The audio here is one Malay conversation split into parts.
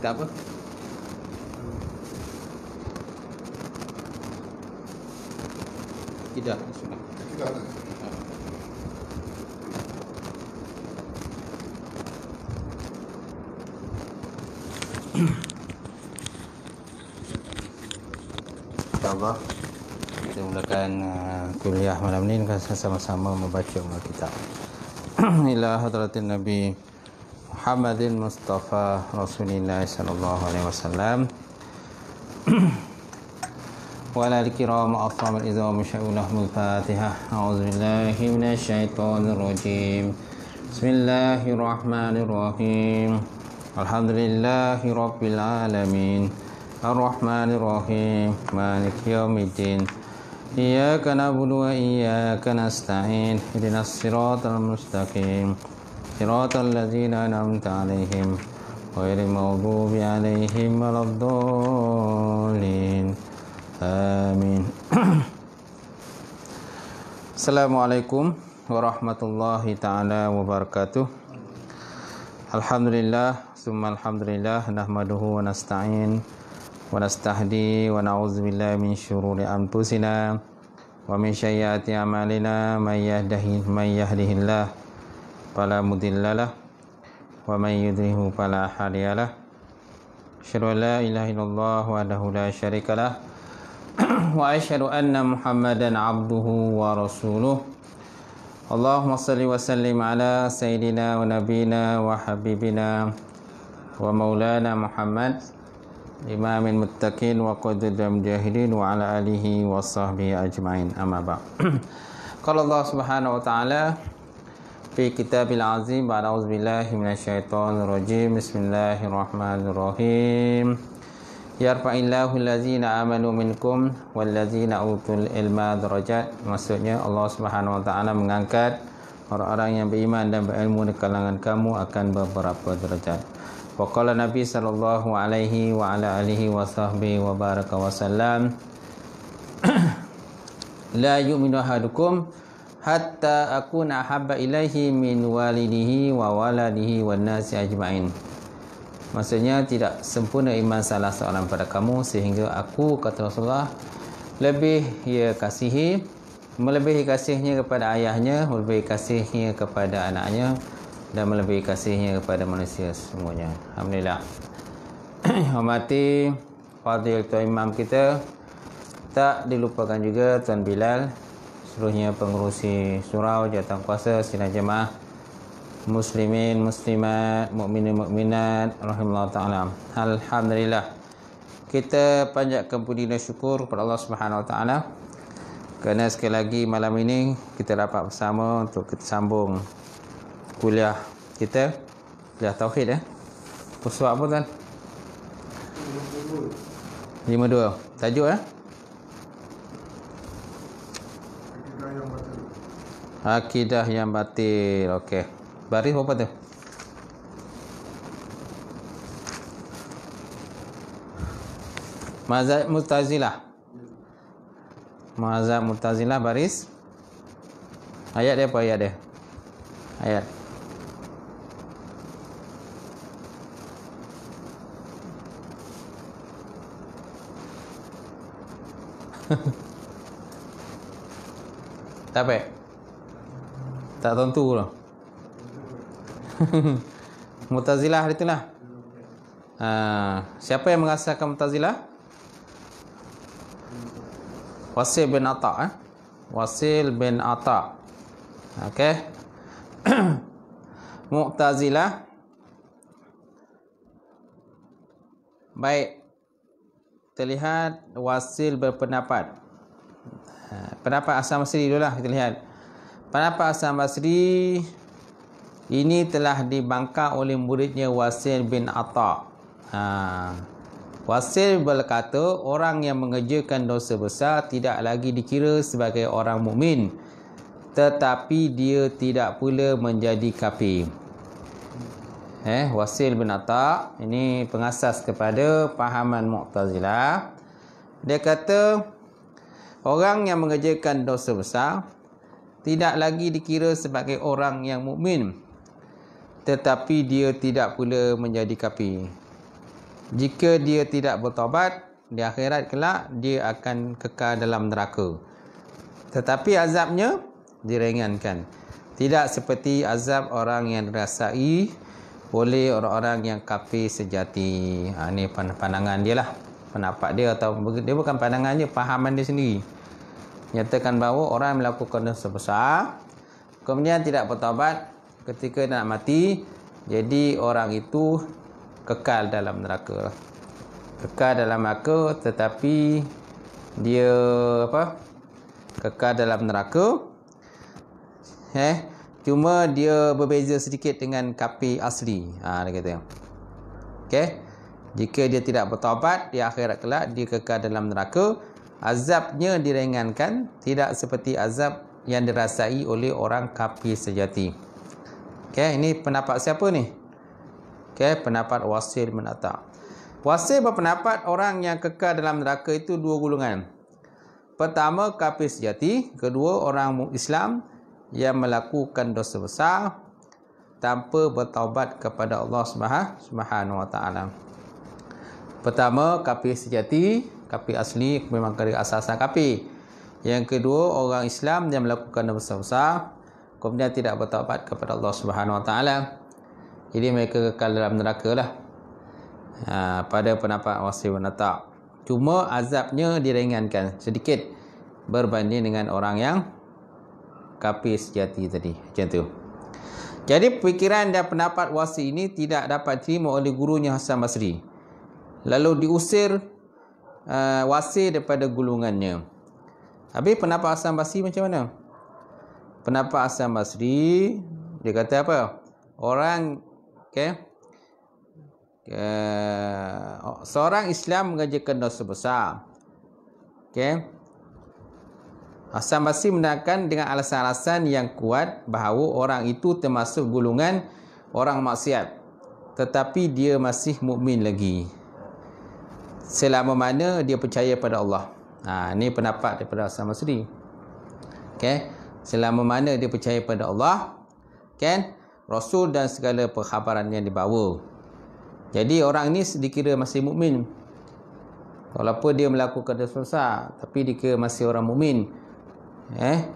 kita apa Tidak Tidak lah. InsyaAllah Kita uh, kuliah malam ini Dengan sama-sama membaca Alkitab Inilah hadratin Nabi Muhammadin Mustafa Rasulillah sallallahu alaihi wasallam wa ala al-kiram afram al-izam syai'unah al-fatiha a'udzu billahi minasy syaithanir rajim bismillahirrahmanirrahim alhamdulillahi rabbil alamin الرحمن الرحيم مالك يوم الدين wa نعبد وإياك نستعين اهدنا الصراط صراط الذين أنعمت عليهم غير المغضوب عليهم ولا الضالين آمين السلام عليكم ورحمة الله تعالى وبركاته الحمد لله ثم الحمد لله نحمده ونستعين ونستهدي ونعوذ بالله من شرور أنفسنا ومن سيئات أعمالنا من يهده, من يهده الله فلا مضل له ومن يضلله فلا حالي له أشهد أن لا إله إلا الله وحده لا شريك له وأشهد أن محمدا عبده ورسوله اللهم صل وسلم على سيدنا ونبينا وحبيبنا ومولانا محمد إمام المتقين وقدد المجاهدين وعلى آله وصحبه أجمعين أما بعد قال الله سبحانه وتعالى fi kitabil azim ba'auz billahi minasyaitonir rajim bismillahirrahmanirrahim yarfa'illahu allazina amanu minkum wallazina utul ilma darajat maksudnya Allah Subhanahu wa taala mengangkat orang-orang yang beriman dan berilmu di kalangan kamu akan beberapa derajat Waqala Nabi sallallahu alaihi wa ala alihi wa sahbihi wa baraka wa sallam La yu'minu ahadukum hatta aku nak nahabba ilaihi min walidhi wa waladhi wa nasi ajma'in maksudnya tidak sempurna iman salah seorang pada kamu sehingga aku kata Rasulullah lebih ia kasihi melebihi kasihnya kepada ayahnya melebihi kasihnya kepada anaknya dan melebihi kasihnya kepada manusia semuanya Alhamdulillah hormati Fadil Tuan Imam kita tak dilupakan juga Tuan Bilal seluruhnya pengurusi surau jatuh kuasa sila jemaah muslimin muslimat mukminin mukminat rahimallahu taala alhamdulillah kita panjatkan puji dan syukur kepada Allah Subhanahu taala kerana sekali lagi malam ini kita dapat bersama untuk kita sambung kuliah kita kuliah tauhid eh pusat apa tuan 52 tajuk eh yang Akidah yang batil. Okey. Baris apa tu? Mazhab Mu'tazilah. Mazhab Mu'tazilah baris ayat dia apa ayat dia? Ayat Ha, ha, ha. Tak capek tak tentu lah mutazilah itu lah uh, siapa yang mengasaskan mutazilah wasil bin atta eh? wasil bin atta okey mutazilah baik terlihat wasil berpendapat pendapat Hasan Basri dulu lah kita lihat. Pendapat Hasan Basri ini telah dibangkang oleh muridnya Wasil bin Atta. Ha. Wasil berkata orang yang mengerjakan dosa besar tidak lagi dikira sebagai orang mukmin tetapi dia tidak pula menjadi kafir. Eh Wasil bin Atta ini pengasas kepada pahaman Mu'tazilah. Dia kata Orang yang mengerjakan dosa besar tidak lagi dikira sebagai orang yang mukmin. Tetapi dia tidak pula menjadi kafir. Jika dia tidak bertobat, di akhirat kelak dia akan kekal dalam neraka. Tetapi azabnya direngankan, Tidak seperti azab orang yang rasai boleh orang-orang yang kafir sejati. Ha, ini pandangan dia lah pendapat dia atau dia bukan pandangannya fahaman dia sendiri nyatakan bahawa orang melakukan dosa besar kemudian tidak bertaubat ketika nak mati jadi orang itu kekal dalam neraka kekal dalam neraka tetapi dia apa kekal dalam neraka eh cuma dia berbeza sedikit dengan kapi asli ah ha, dia kata okey jika dia tidak bertawabat, di akhirat kelak dia kekal dalam neraka. Azabnya direngankan, tidak seperti azab yang dirasai oleh orang kafir sejati. Okay, ini pendapat siapa ni? Okay, pendapat wasil menata. Wasil berpendapat orang yang kekal dalam neraka itu dua gulungan. Pertama, kafir sejati. Kedua, orang Islam yang melakukan dosa besar tanpa bertaubat kepada Allah Subhanahu Wa Taala. Pertama, kapi sejati, kapi asli, memang kerja asas asal kapi. Yang kedua, orang Islam yang melakukan dosa besar, kemudian tidak bertawabat kepada Allah Subhanahu Wa Taala. Jadi mereka kekal dalam neraka lah. Ha, pada pendapat wasi wanata. Cuma azabnya diringankan sedikit berbanding dengan orang yang kapi sejati tadi. Macam tu. Jadi pikiran dan pendapat wasi ini tidak dapat diterima oleh gurunya Hasan Basri lalu diusir uh, wasir daripada gulungannya. Habis pendapat Hasan Basri macam mana? Pendapat Hasan Basri dia kata apa? Orang okey. Uh, seorang Islam mengerjakan dosa besar. Okey. Hasan Basri menerangkan dengan alasan-alasan yang kuat bahawa orang itu termasuk gulungan orang maksiat. Tetapi dia masih mukmin lagi selama mana dia percaya pada Allah. Ha, ini pendapat daripada Hassan Masri. Okay. Selama mana dia percaya pada Allah, kan? Rasul dan segala perkhabaran yang dibawa. Jadi orang ni dikira masih mukmin. Walaupun dia melakukan dosa tapi dia masih orang mukmin. Eh?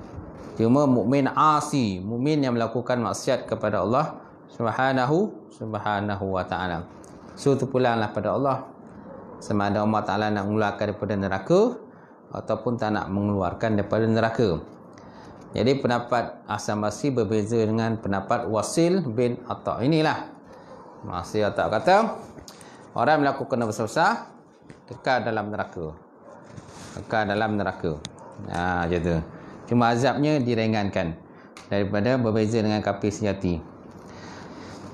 Cuma mukmin asi, mukmin yang melakukan maksiat kepada Allah Subhanahu Subhanahu wa taala. So pulanglah pada Allah sama ada Allah Ta'ala nak mengeluarkan daripada neraka ataupun tak nak mengeluarkan daripada neraka jadi pendapat Hassan Basri berbeza dengan pendapat Wasil bin Atta' inilah Masih Atta' kata orang melakukan dosa besar kekal dalam neraka kekal dalam neraka ha, macam tu cuma azabnya direngankan daripada berbeza dengan kapi sejati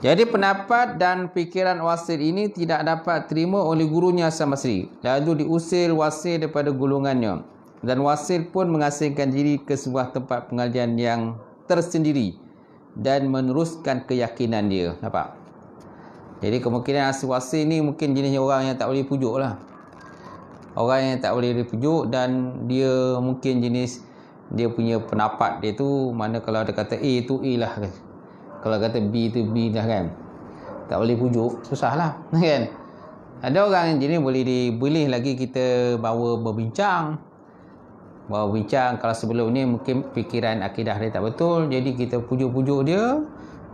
jadi pendapat dan fikiran wasil ini tidak dapat terima oleh gurunya sama sekali. Lalu diusir wasil daripada gulungannya. Dan wasil pun mengasingkan diri ke sebuah tempat pengajian yang tersendiri. Dan meneruskan keyakinan dia. Nampak? Jadi kemungkinan asli wasil ini mungkin jenisnya orang yang tak boleh pujuk lah. Orang yang tak boleh dipujuk dan dia mungkin jenis dia punya pendapat dia tu mana kalau ada kata A tu A lah. Kan kalau kata B tu B dah kan tak boleh pujuk susahlah kan ada orang jenis boleh dibelih lagi kita bawa berbincang bawa bincang kalau sebelum ni mungkin fikiran akidah dia tak betul jadi kita pujuk-pujuk dia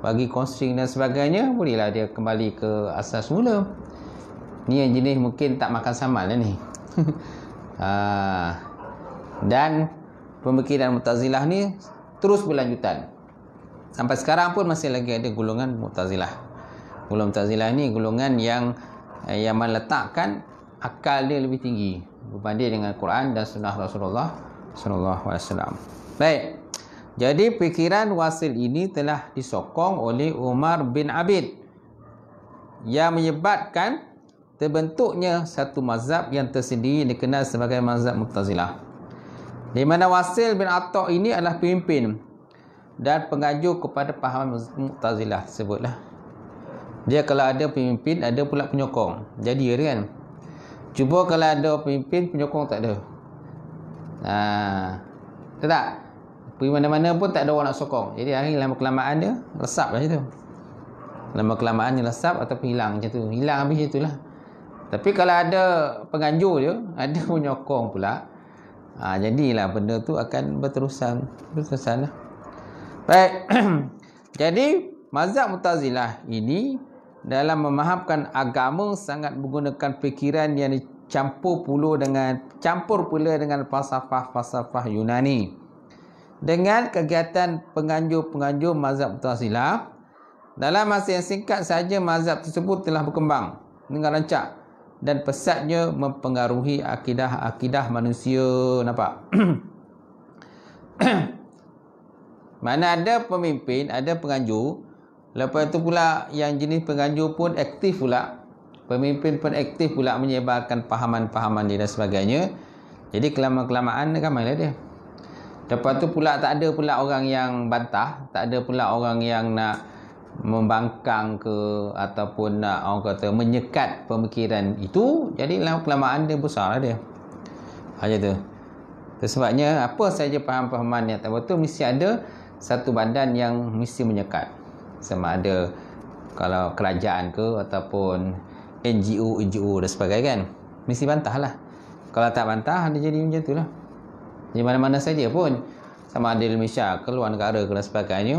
bagi konsering dan sebagainya bolehlah dia kembali ke asas semula ni yang jenis mungkin tak makan sama lah ni ah, dan pemikiran mutazilah ni terus berlanjutan sampai sekarang pun masih lagi ada golongan Mu'tazilah. Golongan Mu'tazilah ni golongan yang eh, yang meletakkan akal dia lebih tinggi berbanding dengan Quran dan sunnah Rasulullah sallallahu alaihi Baik. Jadi fikiran wasil ini telah disokong oleh Umar bin Abid yang menyebabkan terbentuknya satu mazhab yang tersendiri dikenal sebagai mazhab Mu'tazilah. Di mana Wasil bin Atok ini adalah pemimpin dan pengaju kepada paham Mu'tazilah sebutlah. Dia kalau ada pemimpin, ada pula penyokong. Jadi ya kan. Cuba kalau ada pemimpin, penyokong tak ada. Ha. Tak tak? Pergi mana-mana pun tak ada orang nak sokong. Jadi hari lama kelamaan dia, lesap lah macam Lama kelamaan dia lesap atau hilang macam tu. Hilang habis itulah. Tapi kalau ada penganjur dia ada penyokong pula. Ha, jadilah benda tu akan berterusan. Berterusan lah. Baik. Jadi mazhab Mu'tazilah ini dalam memahamkan agama sangat menggunakan fikiran yang dicampur pula dengan campur pula dengan falsafah-falsafah Yunani. Dengan kegiatan penganjur-penganjur mazhab Mu'tazilah dalam masa yang singkat saja mazhab tersebut telah berkembang dengan rancak dan pesatnya mempengaruhi akidah-akidah manusia nampak Mana ada pemimpin, ada penganjur. Lepas tu pula yang jenis penganjur pun aktif pula. Pemimpin pun aktif pula menyebarkan pahaman-pahaman dia dan sebagainya. Jadi kelamaan-kelamaan ramailah dia. Lepas tu pula tak ada pula orang yang bantah. Tak ada pula orang yang nak membangkang ke ataupun nak orang kata menyekat pemikiran itu. Jadi lah kelamaan dia besar lah dia. Hanya tu. Sebabnya apa saja paham pahaman yang tak betul mesti ada satu badan yang mesti menyekat sama ada kalau kerajaan ke ataupun NGO NGO dan sebagainya kan mesti lah kalau tak bantah dia jadi macam lah di mana-mana saja pun sama ada Malaysia ke luar negara ke dan sebagainya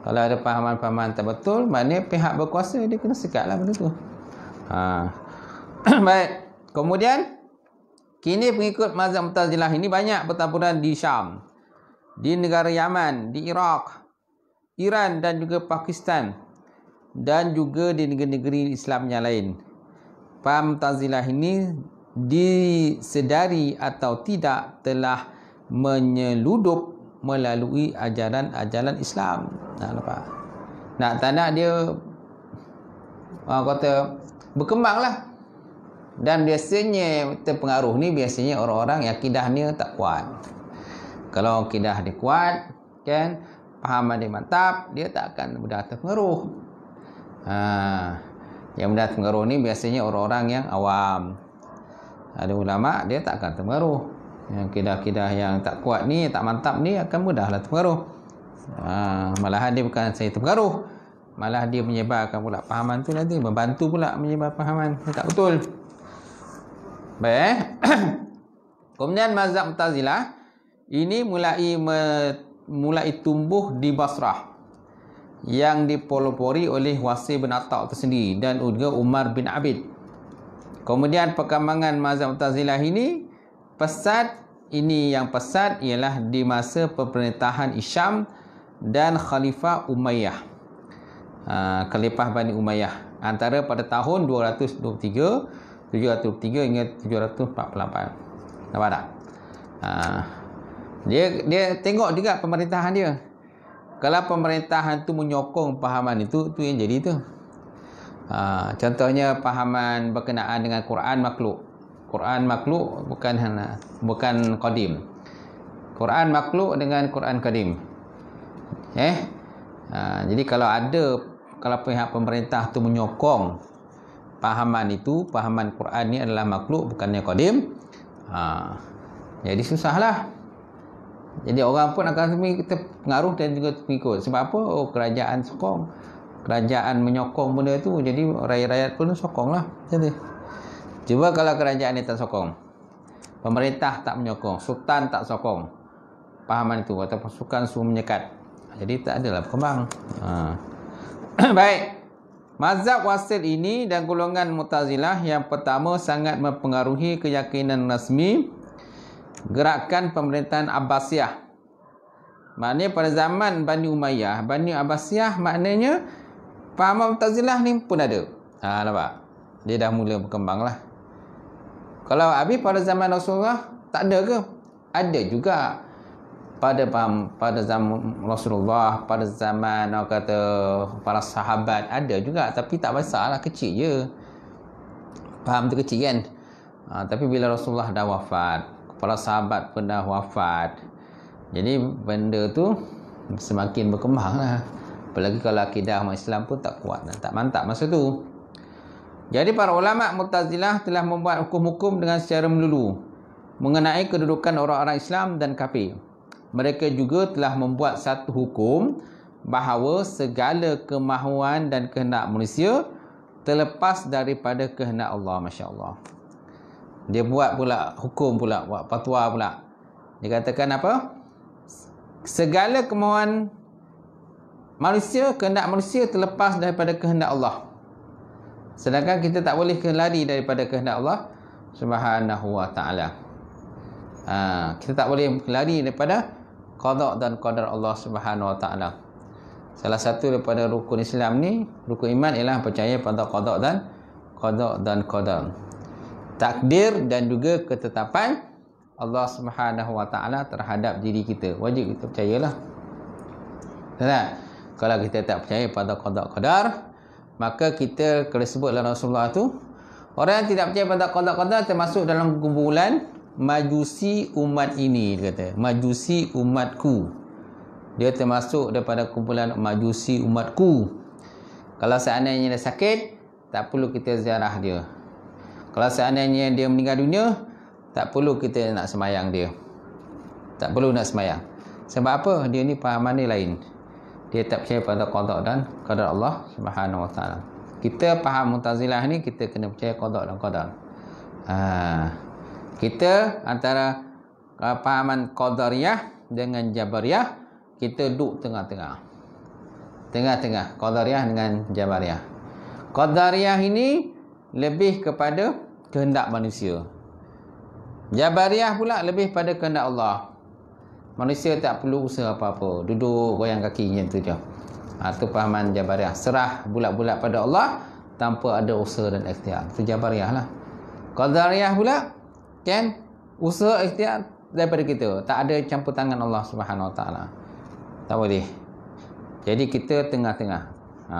kalau ada pahaman-pahaman tak betul maknanya pihak berkuasa dia kena sekatlah benda tu ha. baik kemudian kini pengikut mazhab mutazilah ini banyak bertaburan di Syam di negara Yaman, di Iraq, Iran dan juga Pakistan dan juga di negeri-negeri Islam yang lain. pam Tazilah ini disedari atau tidak telah menyeludup melalui ajaran-ajaran Islam. Nah, nampak. Nak tak dia orang kata berkembanglah. Dan biasanya terpengaruh ni biasanya orang-orang yang akidahnya tak kuat kalau akidah dia kuat kan pahaman dia mantap dia tak akan mudah terpengaruh ha yang mudah terpengaruh ni biasanya orang-orang yang awam ada ulama dia tak akan terpengaruh yang akidah-akidah yang tak kuat ni tak mantap ni akan mudahlah terpengaruh ha malahan dia bukan saya terpengaruh malah dia menyebarkan pula pahaman tu nanti membantu pula menyebar pahaman yang tak betul baik eh? Kemudian mazhab Mu'tazilah ini mulai mulai tumbuh di Basrah yang dipolopori oleh Wasi bin Atta' tersendiri dan juga Umar bin Abid. Kemudian perkembangan mazhab Mu'tazilah ini pesat ini yang pesat ialah di masa pemerintahan Isyam dan Khalifah Umayyah. Ha, Khalifah Bani Umayyah antara pada tahun 223 723 hingga 748. Nampak tak? Ha, dia dia tengok juga pemerintahan dia. Kalau pemerintahan tu menyokong pahaman itu, tu yang jadi tu. Ha, contohnya pahaman berkenaan dengan Quran makhluk. Quran makhluk bukan bukan qadim. Quran makhluk dengan Quran qadim. Eh? Ha, jadi kalau ada kalau pihak pemerintah tu menyokong pahaman itu, pahaman Quran ni adalah makhluk bukannya qadim. Ha, jadi susahlah. Jadi orang pun akan terpengaruh dan juga terpikul. Sebab apa? Oh, kerajaan sokong. Kerajaan menyokong benda tu. Jadi rakyat-rakyat pun sokong lah. Jadi, cuba kalau kerajaan ni tak sokong. Pemerintah tak menyokong. Sultan tak sokong. Pahaman itu. Atau pasukan semua menyekat. Jadi tak adalah berkembang. Ha. Baik. Mazhab wasil ini dan golongan mutazilah yang pertama sangat mempengaruhi keyakinan rasmi gerakan pemerintahan Abbasiyah. Maknanya pada zaman Bani Umayyah, Bani Abbasiyah maknanya pemahaman Mu'tazilah ni pun ada. Ha nampak. Dia dah mula berkembang lah. Kalau abi pada zaman Rasulullah tak ada ke? Ada juga pada pada zaman Rasulullah, pada zaman orang kata para sahabat ada juga tapi tak besarlah kecil je. Faham tu kecil kan? Ha, tapi bila Rasulullah dah wafat, para sahabat pernah wafat. Jadi benda tu semakin berkembang lah. Apalagi kalau akidah umat Islam pun tak kuat dan tak mantap masa tu. Jadi para ulama Mu'tazilah telah membuat hukum-hukum dengan secara melulu mengenai kedudukan orang-orang Islam dan kafir. Mereka juga telah membuat satu hukum bahawa segala kemahuan dan kehendak manusia terlepas daripada kehendak Allah, masya-Allah dia buat pula hukum pula buat fatwa pula dia katakan apa segala kemauan manusia kehendak manusia terlepas daripada kehendak Allah sedangkan kita tak boleh lari daripada kehendak Allah subhanahu wa taala ha, kita tak boleh lari daripada qada dan qadar Allah subhanahu wa taala salah satu daripada rukun Islam ni rukun iman ialah percaya pada qada dan qada dan qadar takdir dan juga ketetapan Allah Subhanahu Wa Taala terhadap diri kita. Wajib kita percayalah. Tak? Kalau kita tak percaya pada qada qadar, maka kita kena sebutlah Rasulullah tu. Orang yang tidak percaya pada qada qadar termasuk dalam kumpulan majusi umat ini dia kata. Majusi umatku. Dia termasuk daripada kumpulan majusi umatku. Kalau seandainya dia sakit, tak perlu kita ziarah dia. Kalau seandainya dia meninggal dunia, tak perlu kita nak semayang dia. Tak perlu nak semayang. Sebab apa? Dia ni pahaman ni lain. Dia tak percaya pada kodok dan kodok Allah Subhanahu SWT. Kita faham mutazilah ni, kita kena percaya kodok dan kodok. Ha. Kita antara pahaman kodariah dengan jabariah kita duduk tengah-tengah. Tengah-tengah. kodariah dengan jabariah. Kodariah ini lebih kepada kehendak manusia. Jabariyah pula lebih pada kehendak Allah. Manusia tak perlu usaha apa-apa. Duduk goyang kaki macam tu je. Ha, tu pahaman Jabariyah. Serah bulat-bulat pada Allah tanpa ada usaha dan ikhtiar. Itu Jabariyah lah. Qadariyah pula kan usaha ikhtiar daripada kita. Tak ada campur tangan Allah Subhanahu Wa Taala. Tak boleh. Jadi kita tengah-tengah. Ha.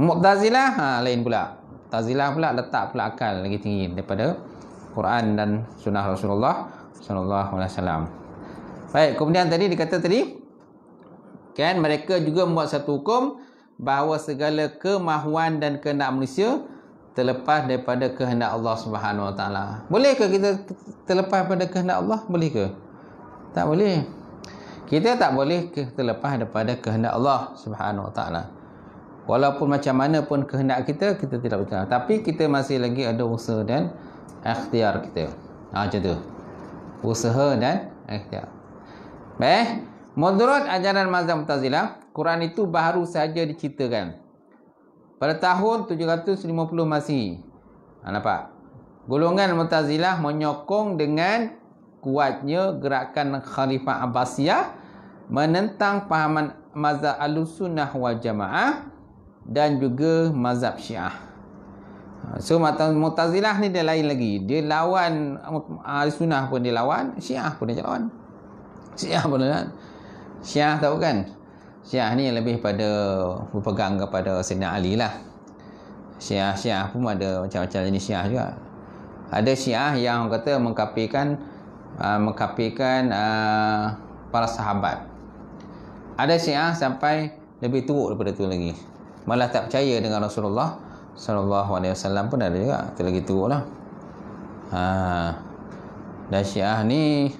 Mu'tazilah ha, lain pula. Mu'tazilah pula letak pula akal lagi tinggi daripada Quran dan sunnah Rasulullah sallallahu alaihi wasallam. Baik, kemudian tadi dikata tadi kan mereka juga membuat satu hukum bahawa segala kemahuan dan kehendak manusia terlepas daripada kehendak Allah Subhanahu Wa Taala. Boleh ke kita terlepas daripada kehendak Allah? Boleh ke? Tak boleh. Kita tak boleh terlepas daripada kehendak Allah Subhanahu Wa Taala walaupun macam mana pun kehendak kita kita tidak betul tapi kita masih lagi ada usaha dan ikhtiar kita ha, macam tu usaha dan ikhtiar baik eh, menurut ajaran mazhab mutazilah Quran itu baru saja diceritakan pada tahun 750 masih. ha, nampak golongan mutazilah menyokong dengan kuatnya gerakan khalifah Abbasiyah menentang pahaman mazhab al-sunnah wal jamaah dan juga mazhab syiah so mu'tazilah ni dia lain lagi dia lawan ahli sunnah pun dia lawan syiah pun dia lawan syiah pun dia lawan syiah tahu kan syiah ni lebih pada berpegang kepada Sayyidina Ali lah syiah-syiah pun ada macam-macam jenis syiah juga ada syiah yang kata mengkapirkan uh, ah, mengkapirkan uh, ah, para sahabat ada syiah sampai lebih teruk daripada tu lagi malah tak percaya dengan Rasulullah sallallahu alaihi wasallam pun ada juga kita lagi turunlah ha dan syiah ni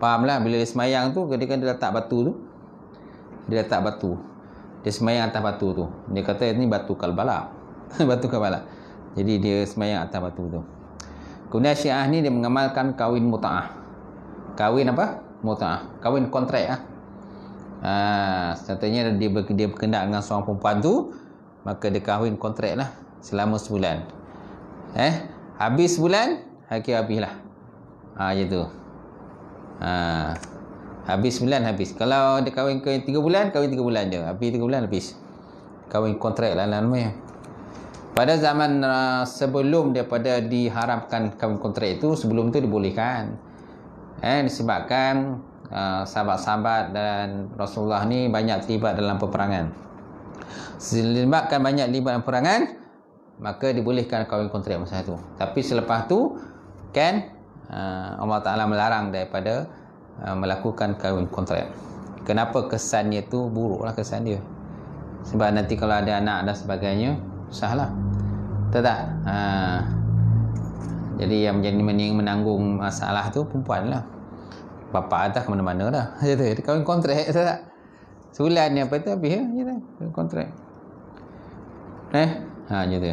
fahamlah bila dia semayang tu ketika dia letak batu tu dia letak batu dia semayang atas batu tu dia kata ini batu kalbala batu kalbala jadi dia semayang atas batu tu kemudian syiah ni dia mengamalkan kawin mutaah Kawin apa mutaah Kawin kontrak ah ha? ha, Contohnya dia, dia berkenal dengan seorang perempuan tu Maka dia kahwin kontrak lah Selama sebulan Eh Habis sebulan Hakim habis lah Haa macam tu ha, Habis sebulan habis Kalau dia kahwin ke tiga bulan Kahwin tiga bulan je Habis tiga bulan habis Kahwin kontrak lah, lah namanya pada zaman uh, sebelum daripada diharapkan kawin kontrak itu, sebelum itu dibolehkan. Eh, disebabkan Ah, sahabat-sahabat dan Rasulullah ni banyak terlibat dalam peperangan. kan banyak terlibat dalam peperangan, maka dibolehkan kawin kontrak masa itu. Tapi selepas tu kan uh, Allah Taala melarang daripada uh, melakukan kawin kontrak. Kenapa kesannya tu buruklah kesan dia. Sebab nanti kalau ada anak dan sebagainya, usahlah. Betul tak? Uh, jadi yang menjadi menanggung masalah tu perempuanlah bapak atas ke mana-mana lah. Dia kahwin kontrak tak tak? Sebulan ni apa tu habis ya? Dia ya kahwin kontrak. Eh? Ha, macam tu.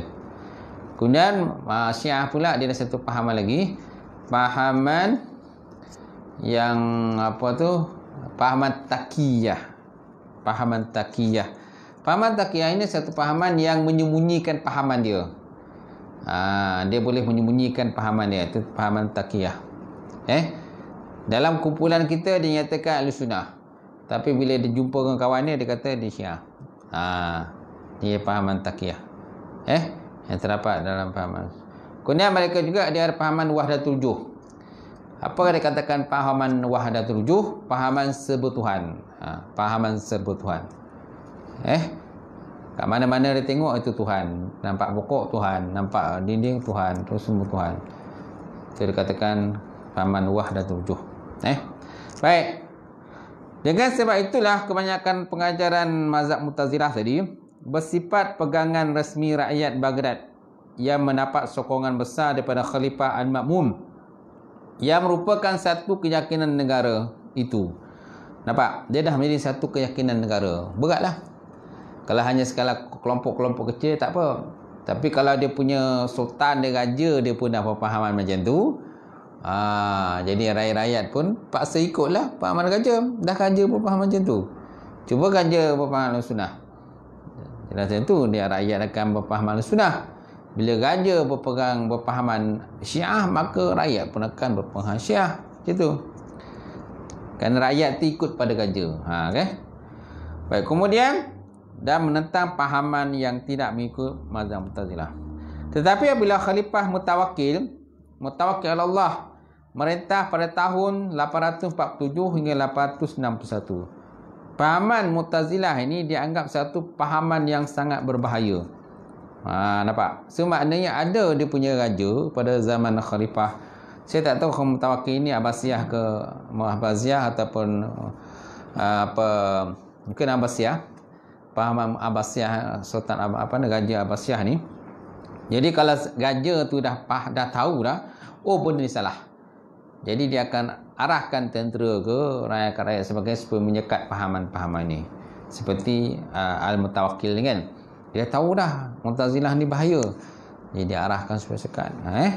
Kemudian uh, Syiah pula dia ada satu pahaman lagi. Pahaman yang apa tu? Pahaman takiyah. Pahaman takiyah. Pahaman takiyah ini satu pahaman yang menyembunyikan pahaman dia. Ha, dia boleh menyembunyikan pahaman dia. Itu pahaman takiyah. Eh? Dalam kumpulan kita dinyatakan Ahlu Sunnah. Tapi bila dia jumpa dengan kawan dia, dia kata dia syiah. Ha. Dia pahaman takiyah. Eh? Yang terdapat dalam pahaman. Kemudian mereka juga dia ada pahaman wahdatul juh. Apa yang dikatakan pahaman wahdatul juh? Pahaman sebutuhan. Ha. Pahaman sebutuhan. Eh? Kat mana-mana dia tengok itu Tuhan. Nampak pokok Tuhan. Nampak dinding Tuhan. Terus semua Tuhan. Jadi dikatakan pahaman wahdatul juh. Eh? Baik. Dengan sebab itulah kebanyakan pengajaran mazhab mutazilah tadi bersifat pegangan resmi rakyat Baghdad yang mendapat sokongan besar daripada Khalifah Al-Ma'mum yang merupakan satu keyakinan negara itu. Nampak? Dia dah menjadi satu keyakinan negara. Beratlah. Kalau hanya sekala kelompok-kelompok kecil, tak apa. Tapi kalau dia punya sultan, dia raja, dia pun dah pemahaman macam tu, Ha, jadi rakyat-rakyat pun paksa ikutlah pemahaman kerja. Dah kerja pun faham macam tu. Cuba kerja pemahaman sunnah. Jelas macam tu, dia rakyat akan berpaham berpahaman sunnah. Bila raja berpegang berpahaman syiah, maka rakyat pun akan berpahaman syiah. Macam tu. Kerana rakyat ikut pada raja. Ha, okay? Baik, kemudian dan menentang pahaman yang tidak mengikut mazhab mutazilah. Tetapi apabila khalifah mutawakil, mutawakil Allah, merintah pada tahun 847 hingga 861. Pahaman Mu'tazilah ini dianggap satu pahaman yang sangat berbahaya. Ha, nampak? So, maknanya ada dia punya raja pada zaman Khalifah. Saya tak tahu kalau mutawakil ini Abasyah ke Mu'abasyah ataupun uh, apa, mungkin Abasyah. Pahaman Abasyah, Sultan Ab apa, Raja Abasyah ni. Jadi kalau gajah tu dah dah tahu dah, oh benda ni salah. Jadi dia akan arahkan tentera ke rakyat-rakyat sebagai supaya menyekat pahaman-pahaman ini. Seperti uh, Al-Mutawakil ni kan. Dia tahu dah Mutazilah ni bahaya. Jadi dia arahkan supaya sekat. Ha, eh?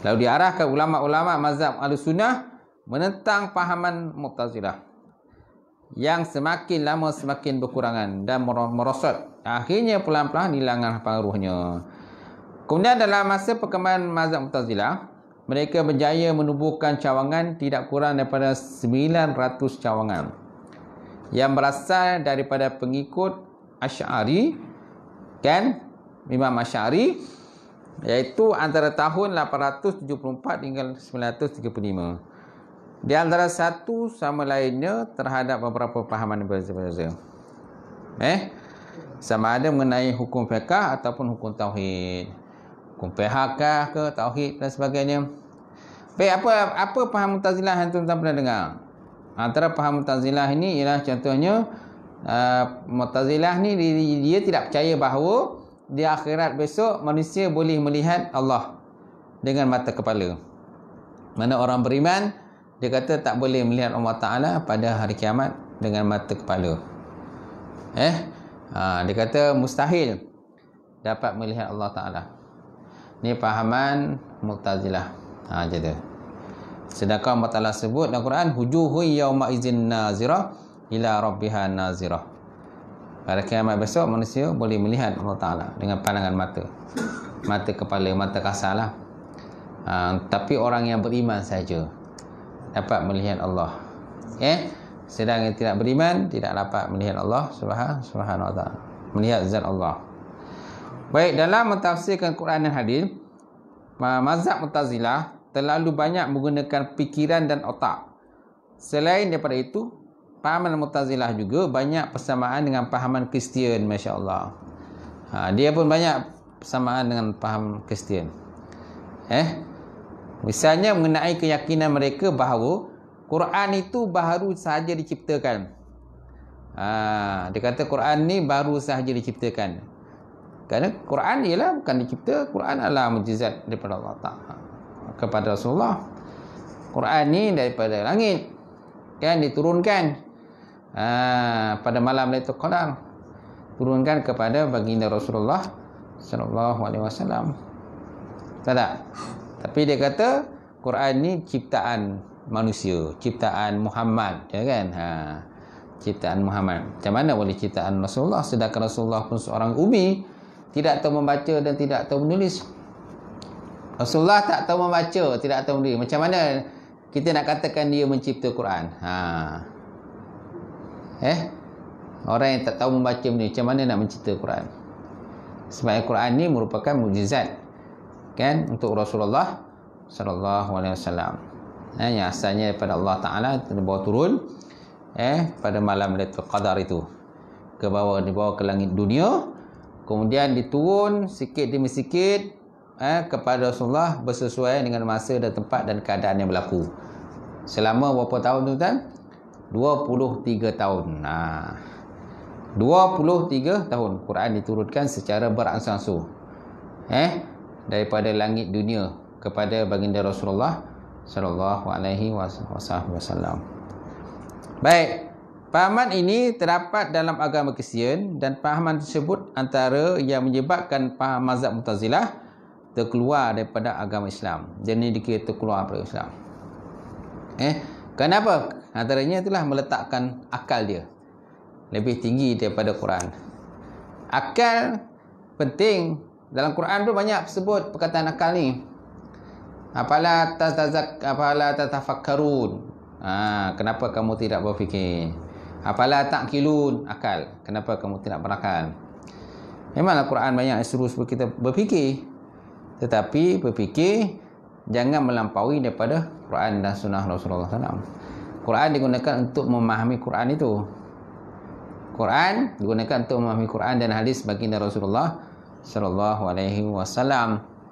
Lalu diarahkan ulama-ulama mazhab Al-Sunnah menentang pahaman Mutazilah. Yang semakin lama semakin berkurangan dan merosot. Akhirnya pelan-pelan hilangan pengaruhnya. Kemudian dalam masa perkembangan mazhab Mutazilah, mereka berjaya menubuhkan cawangan tidak kurang daripada 900 cawangan yang berasal daripada pengikut Asy'ari kan Imam Asy'ari iaitu antara tahun 874 hingga 935 di antara satu sama lainnya terhadap beberapa pahaman berbeza-beza eh sama ada mengenai hukum fiqah ataupun hukum tauhid kumpul hakah ke tauhid dan sebagainya baik apa apa paham mutazilah yang tuan-tuan pernah dengar antara paham mutazilah ini ialah contohnya uh, mutazilah ni dia, dia tidak percaya bahawa di akhirat besok manusia boleh melihat Allah dengan mata kepala mana orang beriman dia kata tak boleh melihat Allah Ta'ala pada hari kiamat dengan mata kepala eh ha, dia kata mustahil dapat melihat Allah Ta'ala ini pahaman Mu'tazilah. Ha je tu. Sedangkan Allah Taala sebut dalam Quran hujuhu yauma izin nazirah ila rabbiha nazirah. Pada kiamat besok manusia boleh melihat Allah Taala dengan pandangan mata. Mata kepala, mata kasar lah. Ha, tapi orang yang beriman saja dapat melihat Allah. Eh? Sedangkan yang tidak beriman tidak dapat melihat Allah Subhanahu Wa Taala. Melihat zat Allah. Baik, dalam mentafsirkan Quran dan hadis, mazhab Mu'tazilah terlalu banyak menggunakan pikiran dan otak. Selain daripada itu, pahaman Mu'tazilah juga banyak persamaan dengan pahaman Kristian, masya-Allah. Ha, dia pun banyak persamaan dengan paham Kristian. Eh? Misalnya mengenai keyakinan mereka bahawa Quran itu baru sahaja diciptakan. Ha, dia kata Quran ni baru sahaja diciptakan. Kerana Quran ialah bukan dicipta, Quran adalah mujizat daripada Allah Taala kepada Rasulullah. Quran ni daripada langit kan diturunkan ha, pada malam Lailatul Qadar. Turunkan kepada baginda Rasulullah sallallahu alaihi wasallam. Tak Tapi dia kata Quran ni ciptaan manusia, ciptaan Muhammad, ya kan? Ha. Ciptaan Muhammad. Macam mana boleh ciptaan Rasulullah sedangkan Rasulullah pun seorang umi tidak tahu membaca dan tidak tahu menulis. Rasulullah tak tahu membaca, tidak tahu menulis. Macam mana kita nak katakan dia mencipta Quran? Ha. Eh? Orang yang tak tahu membaca menulis, macam mana nak mencipta Quran? Sebab Quran ni merupakan mukjizat. Kan? Untuk Rasulullah sallallahu alaihi wasallam. Eh, yang asalnya daripada Allah Taala terbawa turun eh pada malam Lailatul Qadar itu ke bawah dibawa ke langit dunia Kemudian diturun sikit demi sikit eh, kepada Rasulullah bersesuaian dengan masa dan tempat dan keadaan yang berlaku. Selama berapa tahun tu kan? 23 tahun. Nah. 23 tahun Quran diturunkan secara beransur-ansur, Eh, daripada langit dunia kepada baginda Rasulullah sallallahu alaihi wasallam. Baik. Pahaman ini terdapat dalam agama Kristian dan pahaman tersebut antara yang menyebabkan paham mazhab Mu'tazilah terkeluar daripada agama Islam. Jadi dikira terkeluar daripada Islam. Eh, kenapa? Antaranya itulah meletakkan akal dia lebih tinggi daripada Quran. Akal penting dalam Quran tu banyak sebut perkataan akal ni. Apala tazak apala tatafakkarun. Ah, ha, kenapa kamu tidak berfikir? Apala kilun akal. Kenapa kamu tidak berakal? Memanglah Quran banyak suruh supaya kita berfikir. Tetapi berfikir jangan melampaui daripada Quran dan sunnah Rasulullah SAW. Quran digunakan untuk memahami Quran itu. Quran digunakan untuk memahami Quran dan hadis baginda Rasulullah SAW. alaihi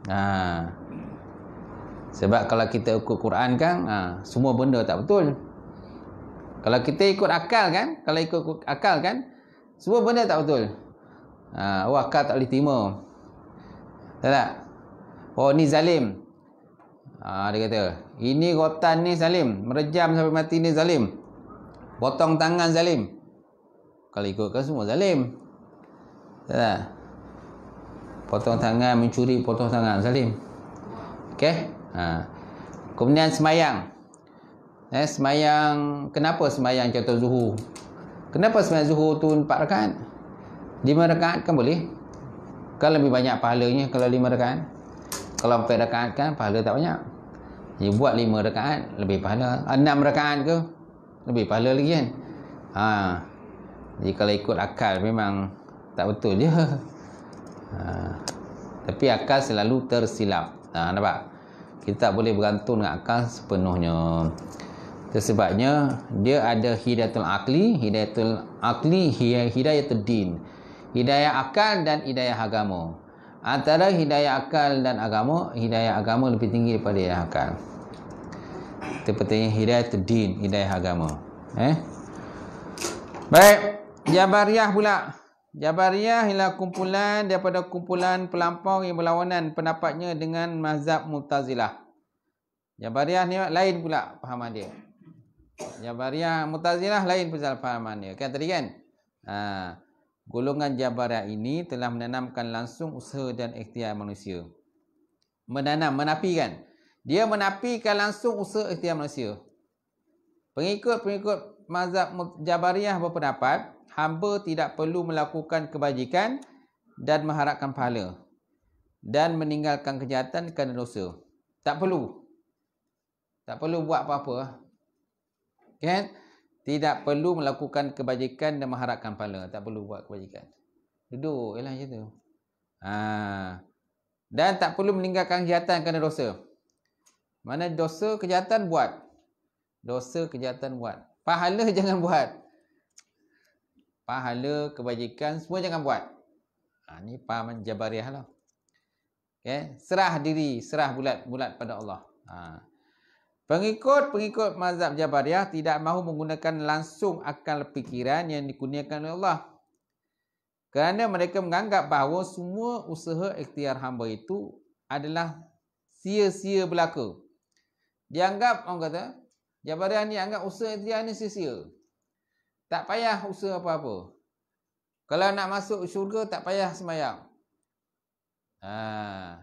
Ha. Sebab kalau kita ikut Quran kan, ha, semua benda tak betul kalau kita ikut akal kan kalau ikut akal kan semua benda tak betul ha, oh akal tak boleh terima tak tak oh ni zalim ha, dia kata ini rotan ni zalim merejam sampai mati ni zalim potong tangan zalim kalau ikutkan semua zalim tak tak potong tangan mencuri potong tangan zalim Okay. ha. kemudian semayang Eh, semayang, kenapa semayang contoh zuhur? Kenapa semayang zuhur tu 4 rekat? Lima rekat kan boleh? Kan lebih banyak pahalanya kalau lima rekat. Kalau empat rekat kan pahala tak banyak. Dia buat lima rekat, lebih pahala. Ah, enam rekat ke? Lebih pahala lagi kan? Ha. Jadi kalau ikut akal memang tak betul je. Ha. Tapi akal selalu tersilap. Ha, nampak? Kita tak boleh bergantung dengan akal sepenuhnya. Sebabnya dia ada hidayatul akli hidayatul akli hidayatul din hidayah akal dan hidayah agama antara hidayah akal dan agama hidayah agama lebih tinggi daripada hidayah akal itu pentingnya hidayatul din hidayah agama eh baik jabariyah pula jabariyah ialah kumpulan daripada kumpulan pelampau yang berlawanan pendapatnya dengan mazhab mutazilah Jabariyah ni lain pula pahaman dia. Jabariah Mutazilah lah, lain penjelasan dia. Kan tadi kan? Ha. Golongan Jabariah ini telah menanamkan langsung usaha dan ikhtiar manusia. Menanam, menapikan. Dia menapikan langsung usaha ikhtiar manusia. Pengikut-pengikut mazhab Jabariah berpendapat, hamba tidak perlu melakukan kebajikan dan mengharapkan pahala dan meninggalkan kejahatan kerana dosa. Tak perlu. Tak perlu buat apa-apa kan tidak perlu melakukan kebajikan dan mengharapkan pahala tak perlu buat kebajikan duduk jelah macam tu ha. dan tak perlu meninggalkan kejahatan kerana dosa mana dosa kejahatan buat dosa kejahatan buat pahala jangan buat pahala kebajikan semua jangan buat ha ni pahaman jabariah lah okay. serah diri serah bulat-bulat pada Allah ha Pengikut-pengikut mazhab Jabariyah tidak mahu menggunakan langsung akal fikiran yang dikurniakan oleh Allah. Kerana mereka menganggap bahawa semua usaha ikhtiar hamba itu adalah sia-sia belaka. Dianggap, orang kata, Jabariyah ni anggap usaha ikhtiar ni sia-sia. Tak payah usaha apa-apa. Kalau nak masuk syurga, tak payah semayang. Ha,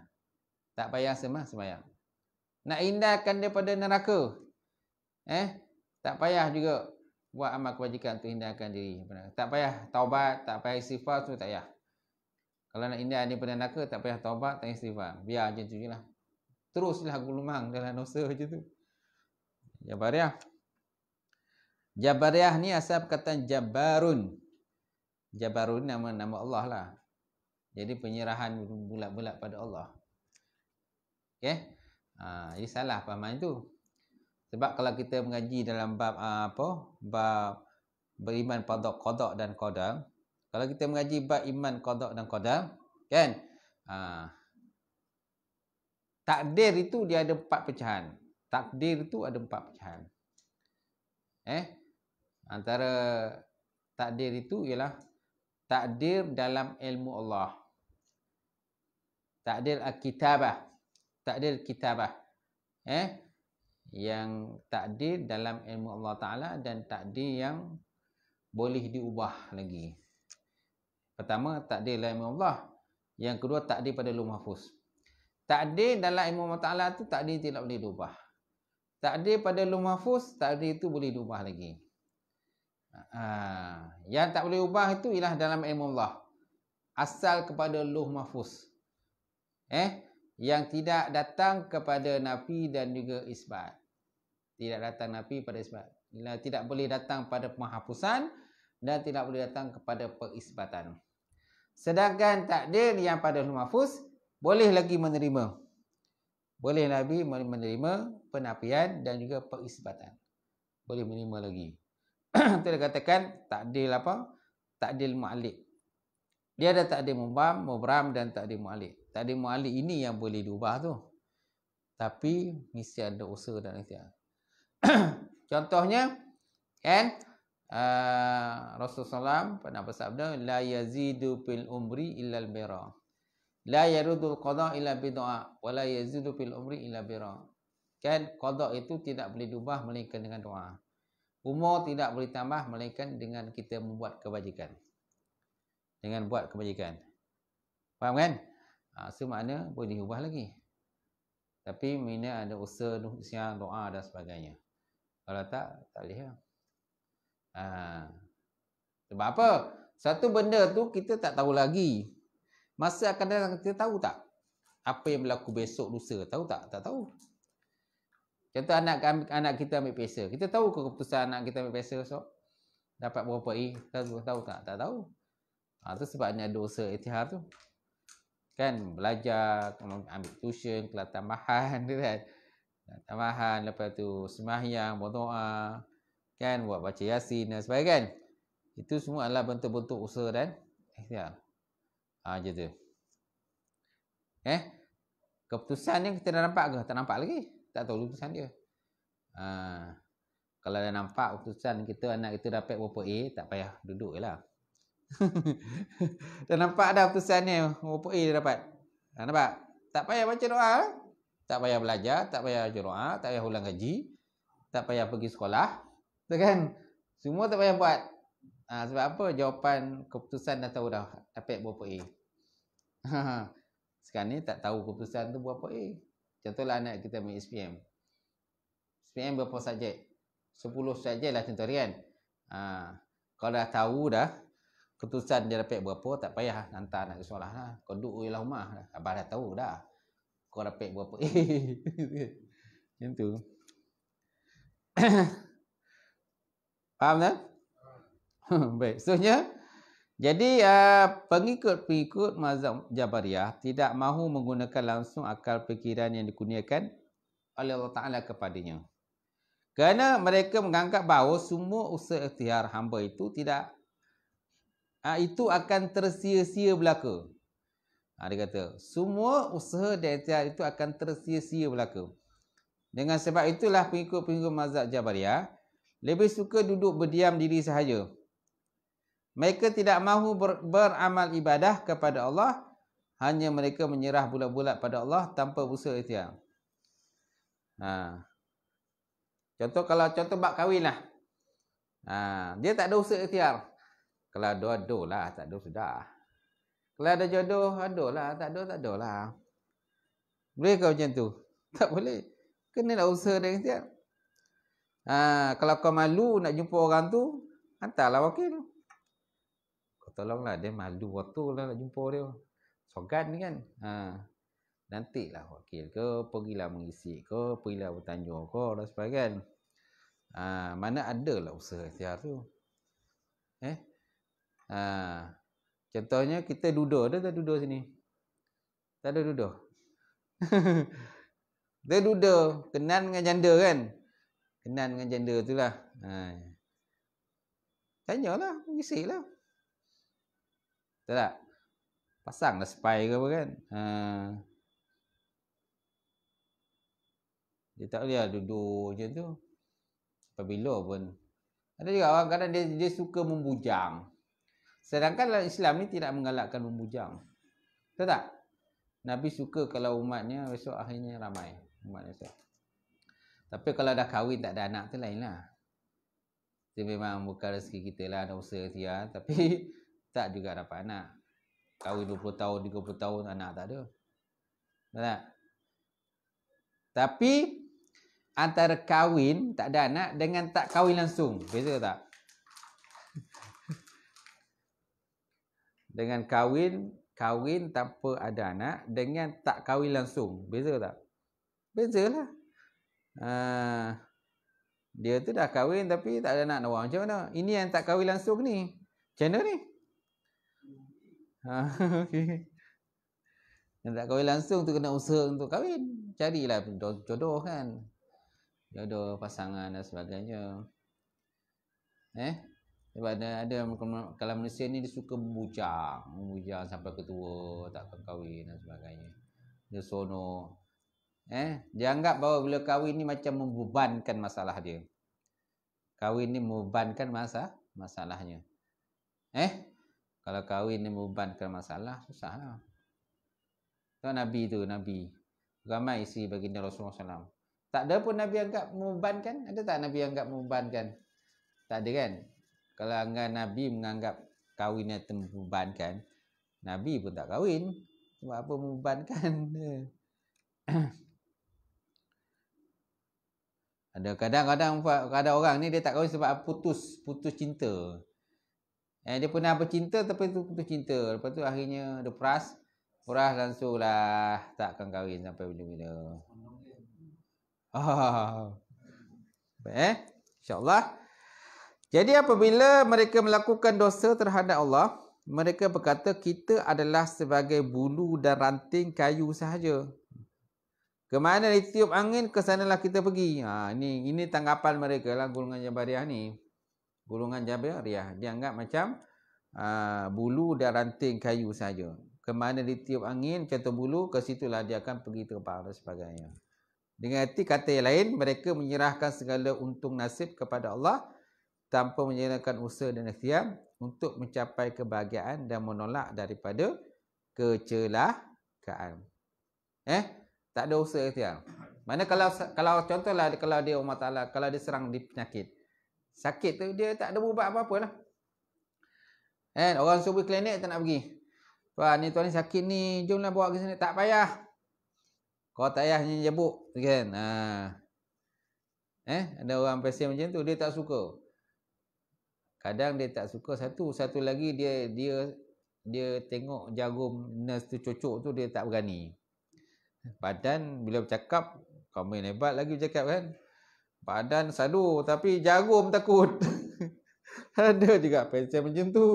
tak payah semah semayang. Nak hindarkan daripada neraka. Eh, tak payah juga buat amal kebajikan untuk hindarkan diri. Tak payah taubat, tak payah istighfar tu tak payah. Kalau nak hindar daripada neraka, tak payah taubat, tak payah istighfar. Biar je tu je Teruslah gulumang dalam dosa macam tu. Jabariah. Jabariah ni asal perkataan Jabarun. Jabarun nama nama Allah lah. Jadi penyerahan bulat-bulat pada Allah. Okay. Ha, jadi salah pemahaman itu. Sebab kalau kita mengaji dalam bab uh, apa? Bab beriman pada qadak dan qadar. Kalau kita mengaji bab iman qadak dan qadar, kan? Ha, takdir itu dia ada empat pecahan. Takdir itu ada empat pecahan. Eh? Antara takdir itu ialah takdir dalam ilmu Allah. Takdir al-kitabah takdir kitabah eh yang takdir dalam ilmu Allah taala dan takdir yang boleh diubah lagi pertama takdir dalam ilmu Allah yang kedua takdir pada Lu mahfuz takdir dalam ilmu Allah taala tu takdir tidak boleh diubah takdir pada Lu mahfuz takdir itu boleh diubah lagi ha, yang tak boleh ubah itu ialah dalam ilmu Allah asal kepada Lu mahfuz eh yang tidak datang kepada nafi dan juga isbat. Tidak datang nafi pada isbat. Tidak boleh datang pada penghapusan dan tidak boleh datang kepada perisbatan. Sedangkan takdir yang pada lumafus boleh lagi menerima. Boleh nabi menerima penafian dan juga perisbatan. Boleh menerima lagi. Kita katakan takdir apa? Takdir mu'alik. Dia ada takdir mubam, mubram dan takdir mu'alik tak ada mualik ini yang boleh diubah tu. Tapi mesti ada usaha dan ikhtiar. Contohnya kan uh, Rasulullah SAW pernah bersabda la yazidu fil umri illa al bira. La yaridu al qada illa bi du'a wa la yazidu fil umri illa bira. Kan qada itu tidak boleh diubah melainkan dengan doa. Umur tidak boleh tambah melainkan dengan kita membuat kebajikan. Dengan buat kebajikan. Faham kan? Ha, so makna boleh diubah lagi tapi mina ada usaha siang doa dan sebagainya kalau tak tak boleh ah sebab apa satu benda tu kita tak tahu lagi masa akan datang kita tahu tak apa yang berlaku besok lusa tahu tak tak tahu contoh anak anak kita ambil peso kita tahu ke keputusan anak kita ambil peso esok dapat berapa i kita tahu tak tak tahu ah ha, tu sebabnya dosa ihtihar tu kan belajar ambil tuition kelas tambahan kan tambahan lepas tu sembahyang berdoa kan buat baca yasin dan sebagainya kan. itu semua adalah bentuk-bentuk usaha dan ikhtiar ha je tu eh keputusan ni kita dah nampak ke tak nampak lagi tak tahu keputusan dia ha, kalau dah nampak keputusan kita anak kita dapat berapa A tak payah duduk je lah dah nampak dah putusannya Rupa A dia dapat dah Nampak? Tak payah baca doa lah. Tak payah belajar, tak payah baca doa Tak payah ulang gaji Tak payah pergi sekolah kan? Semua tak payah buat ha, Sebab apa? Jawapan keputusan dah tahu dah Dapat berapa A Sekarang ni tak tahu keputusan tu berapa A Contohlah anak kita ambil SPM SPM berapa subjek? 10 subjek lah tentu harian kan? ha, Kalau dah tahu dah keputusan dia dapat berapa tak payah lah, hantar anak ke sekolah lah. Kau duduk di lah rumah Abah dah tahu dah. Kau dapat berapa. Macam tu. Faham tak? Baik. Seterusnya. Jadi ah, pengikut-pengikut mazhab Jabariyah tidak mahu menggunakan langsung akal fikiran yang dikurniakan oleh Allah Ta'ala kepadanya. Kerana mereka menganggap bahawa semua usaha ikhtiar hamba itu tidak Ha, itu akan tersia-sia belaka. Ha, dia kata, semua usaha dan ikhtiar itu akan tersia-sia belaka. Dengan sebab itulah pengikut-pengikut mazhab Jabariyah lebih suka duduk berdiam diri sahaja. Mereka tidak mahu ber beramal ibadah kepada Allah. Hanya mereka menyerah bulat-bulat pada Allah tanpa usaha ikhtiar. Ha. Contoh kalau contoh bak kahwin Ha. Dia tak ada usaha ikhtiar. Kalau ada, ada lah. Tak ada, sudah. Kalau ada jodoh, ada lah. Tak ada, tak ada lah. Boleh kau macam tu? Tak boleh. Kena nak usaha dengan setiap. Ha, kalau kau malu nak jumpa orang tu, hantarlah wakil. Kau tolonglah. Dia malu waktu lah nak jumpa dia. Sogan ni kan. Ha, lah wakil ke. Pergilah mengisi ke. Pergilah bertanjur ke. Dan sebagainya. Ha, mana adalah usaha setiap tu. Ha. Contohnya kita duduk. Ada tak duduk sini? Tak ada duduk. kita duduk. Kenan dengan janda kan? Kenan dengan janda tu lah. Ha. Tanyalah. Bisik lah. Tak tak? Pasanglah spy ke apa kan? Ha. Dia tak boleh duduk macam tu. Apabila pun. Ada juga orang kadang dia, dia suka membujang. Sedangkan dalam Islam ni tidak menggalakkan membujang. Betul tak? Nabi suka kalau umatnya besok akhirnya ramai. Umatnya besok. Tapi kalau dah kahwin tak ada anak tu lain lah. Itu memang bukan rezeki kita lah. Ada usaha dia. Tapi tak juga dapat anak. Kahwin 20 tahun, 30 tahun anak tak ada. Betul tak? Tapi antara kahwin tak ada anak dengan tak kahwin langsung. Beza tak? dengan kahwin, kahwin tanpa ada anak dengan tak kahwin langsung. Beza tak? Bezalah. Ha, ah, dia tu dah kahwin tapi tak ada anak nak Macam mana? Ini yang tak kahwin langsung ni. Macam mana ni? Ha, ah, okay. tak kahwin langsung tu kena usaha untuk kahwin. Carilah jodoh kan. Jodoh, pasangan dan sebagainya. Eh? sebab ada, ada kalau manusia ni dia suka membujang membujang sampai ketua tak kahwin dan sebagainya dia sonok eh dia anggap bahawa bila kahwin ni macam membebankan masalah dia kahwin ni membebankan masa masalahnya eh kalau kahwin ni membebankan masalah susahlah kan nabi tu nabi ramai isteri baginda Rasulullah SAW. tak ada pun nabi anggap membebankan ada tak nabi anggap membebankan tak ada kan kalau anggar Nabi menganggap kahwin yang terbebankan, Nabi pun tak kahwin. Sebab apa membebankan? Ada kadang-kadang ada orang ni dia tak kahwin sebab putus putus cinta. Eh, dia pernah bercinta tapi tu putus cinta. Lepas tu akhirnya dia peras. Peras langsung lah. Takkan kahwin sampai bila-bila. Oh. Eh? InsyaAllah. Jadi apabila mereka melakukan dosa terhadap Allah, mereka berkata kita adalah sebagai bulu dan ranting kayu sahaja. Kemana ditiup angin, ke sanalah kita pergi. Ha, ini, ini tanggapan mereka lah gulungan Jabariah ni. Gulungan Jabariah. Dia anggap macam uh, bulu dan ranting kayu sahaja. Kemana ditiup angin, contoh bulu, ke situlah dia akan pergi terpah dan sebagainya. Dengan arti kata yang lain, mereka menyerahkan segala untung nasib kepada Allah tanpa menjalankan usaha dan ikhtiar untuk mencapai kebahagiaan dan menolak daripada kecelakaan. Eh, tak ada usaha ikhtiar. Mana kalau kalau contohlah kalau dia Umar Taala kalau dia serang di penyakit. Sakit tu dia tak ada buat apa-apa lah. Eh, orang suruh klinik tak nak pergi. Wah, ni tuan ni sakit ni. Jomlah bawa ke sini. Tak payah. Kau tak payah ni jebuk. Kan? Ha. Eh, ada orang pasien macam tu. Dia tak suka kadang dia tak suka satu satu lagi dia dia dia tengok jagum nurse tu cocok tu dia tak berani badan bila bercakap kamu main hebat lagi bercakap kan badan sadu tapi jagum takut ada juga pasien macam tu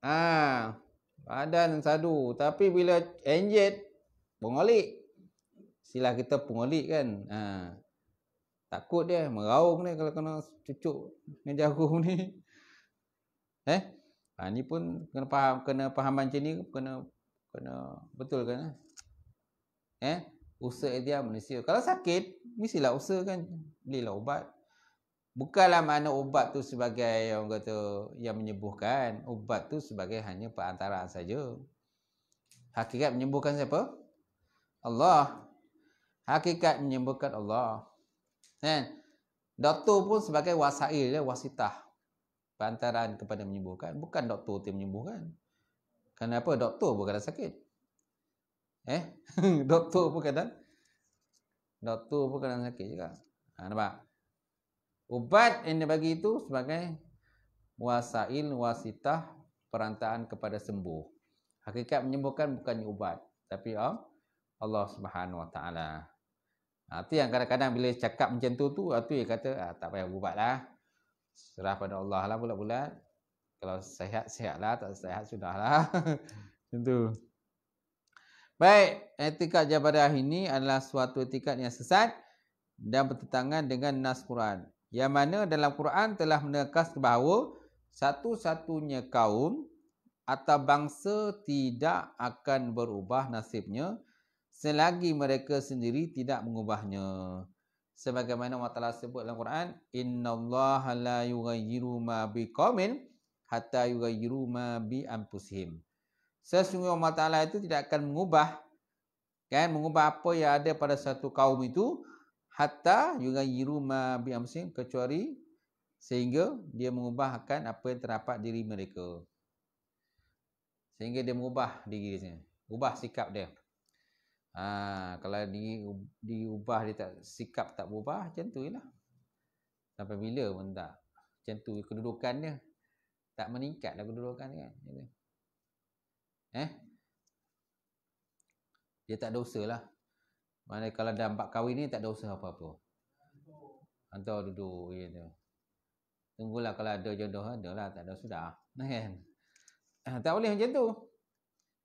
ah badan sadu tapi bila enjet pengolik sila kita pengolik kan ah Takut dia meraung ni kalau kena cucuk dengan jarum ni. Eh? Ha, ni pun kena faham, kena fahaman macam ni kena kena betul kan? Lah. Eh? Usaha dia manusia. Kalau sakit, mestilah usaha kan. Belilah ubat. Bukanlah mana ubat tu sebagai yang kata yang menyembuhkan. Ubat tu sebagai hanya perantaraan saja. Hakikat menyembuhkan siapa? Allah. Hakikat menyembuhkan Allah. Kan? Doktor pun sebagai wasail, ya, wasitah. Perantaran kepada menyembuhkan. Bukan doktor yang menyembuhkan. Kenapa? Doktor bukan kadang sakit. Eh? doktor pun kadang. Doktor pun kadang sakit juga. Ha, nampak? Ubat yang dia bagi itu sebagai wasail, wasitah, perantaran kepada sembuh. Hakikat menyembuhkan bukannya ubat. Tapi um, Allah Subhanahu Wa Taala. Itu ha, yang kadang-kadang bila cakap macam tu tu, ha, tu dia kata ah, tak payah ubatlah. Serah pada Allah lah bulat-bulat. Kalau sehat, sehatlah. Tak sehat, sudahlah. Macam tu. Baik, etikat jabadah ini adalah suatu etikat yang sesat dan bertentangan dengan Nas Quran. Yang mana dalam Quran telah menekas bahawa satu-satunya kaum atau bangsa tidak akan berubah nasibnya selagi mereka sendiri tidak mengubahnya sebagaimana Allah Taala sebut dalam Quran innallaha la yughayyiru ma biqaumin hatta yughayyiru ma bi anfusihim sesungguhnya Allah Taala itu tidak akan mengubah kan mengubah apa yang ada pada satu kaum itu hatta yughayyiru ma bi anfusihim kecuali sehingga dia mengubahkan apa yang terdapat diri mereka sehingga dia mengubah diri dia ubah sikap dia Ha, kalau di diubah dia tak sikap tak berubah macam tulah. Sampai bila pun tak. Macam tu kedudukan dia tak meningkatlah kedudukan dia kan. Eh? Dia tak dosa lah. Mana kalau dah empat kahwin ni tak usah apa-apa. Hantar duduk ya tu. Tunggulah kalau ada jodoh ada lah tak ada sudah. Kan? Ah, tak boleh macam tu.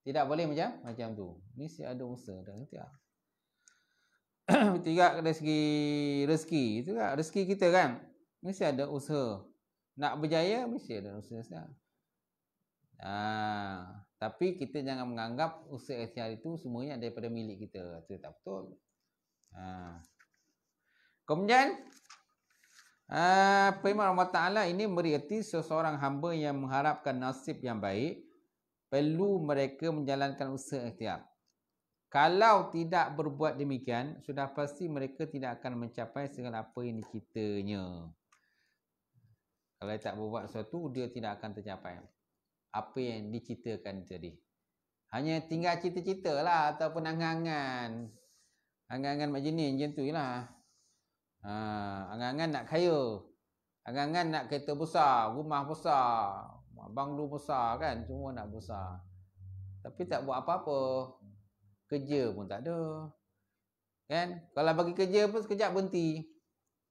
Tidak boleh macam macam tu. si ada usaha dan tiap. Lah. Tiga dari segi rezeki itu kan. Rezeki kita kan. Mesti ada usaha. Nak berjaya mesti ada usaha. Ah, ha. tapi kita jangan menganggap usaha ikhtiar itu semuanya daripada milik kita. Itu tak betul. Ha. Kemudian Uh, ah, Pemimpin Allah Ta'ala ini merihati seseorang hamba yang mengharapkan nasib yang baik perlu mereka menjalankan usaha ikhtiar. Kalau tidak berbuat demikian, sudah pasti mereka tidak akan mencapai segala apa yang dicitanya. Kalau tak berbuat sesuatu, dia tidak akan tercapai. Apa yang dicitakan tadi. Hanya tinggal cita-cita lah ataupun angan-angan. Angan-angan macam ni, macam tu lah. Ha, angan-angan nak kaya. Angan-angan nak kereta besar, rumah besar. Ah, Banglu besar kan, semua nak besar. Tapi tak buat apa-apa. Kerja pun tak ada. Kan? Kalau bagi kerja pun sekejap berhenti.